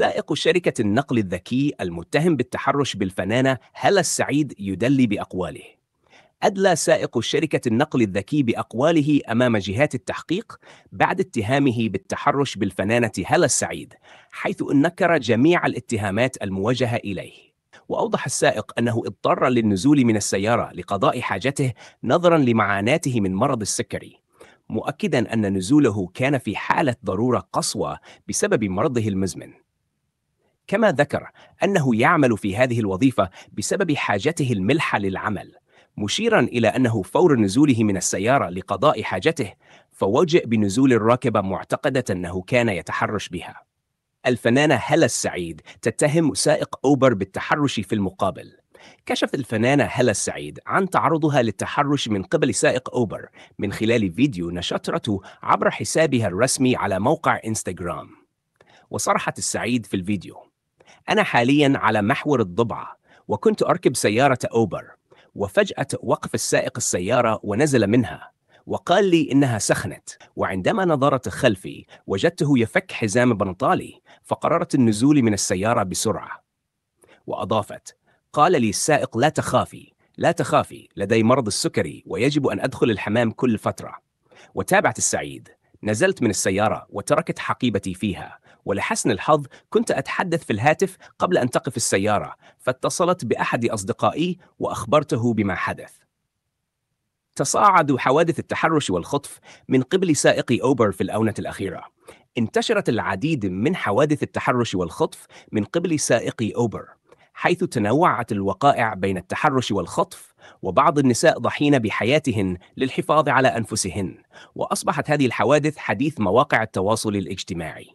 سائق شركة النقل الذكي المتهم بالتحرش بالفنانة هلا السعيد يدلي بأقواله أدلى سائق شركة النقل الذكي بأقواله أمام جهات التحقيق بعد اتهامه بالتحرش بالفنانة هلا السعيد حيث نكر جميع الاتهامات الموجهة إليه وأوضح السائق أنه اضطر للنزول من السيارة لقضاء حاجته نظرا لمعاناته من مرض السكري مؤكدا ان نزوله كان في حاله ضروره قصوى بسبب مرضه المزمن كما ذكر أنه يعمل في هذه الوظيفة بسبب حاجته الملحة للعمل مشيرا إلى أنه فور نزوله من السيارة لقضاء حاجته فوجئ بنزول الراكبة معتقدة أنه كان يتحرش بها الفنانة هلا السعيد تتهم سائق أوبر بالتحرش في المقابل كشف الفنانة هلا السعيد عن تعرضها للتحرش من قبل سائق أوبر من خلال فيديو نشرته عبر حسابها الرسمي على موقع إنستغرام وصرحت السعيد في الفيديو أنا حاليا على محور الضبعة وكنت أركب سيارة أوبر وفجأة وقف السائق السيارة ونزل منها وقال لي إنها سخنت وعندما نظرت خلفي وجدته يفك حزام بنطالي فقررت النزول من السيارة بسرعة وأضافت قال لي السائق لا تخافي لا تخافي لدي مرض السكري ويجب أن أدخل الحمام كل فترة وتابعت السعيد نزلت من السيارة وتركت حقيبتي فيها ولحسن الحظ كنت أتحدث في الهاتف قبل أن تقف السيارة فاتصلت بأحد أصدقائي وأخبرته بما حدث تصاعد حوادث التحرش والخطف من قبل سائقي أوبر في الآونة الأخيرة انتشرت العديد من حوادث التحرش والخطف من قبل سائقي أوبر حيث تنوعت الوقائع بين التحرش والخطف وبعض النساء ضحين بحياتهن للحفاظ على انفسهن واصبحت هذه الحوادث حديث مواقع التواصل الاجتماعي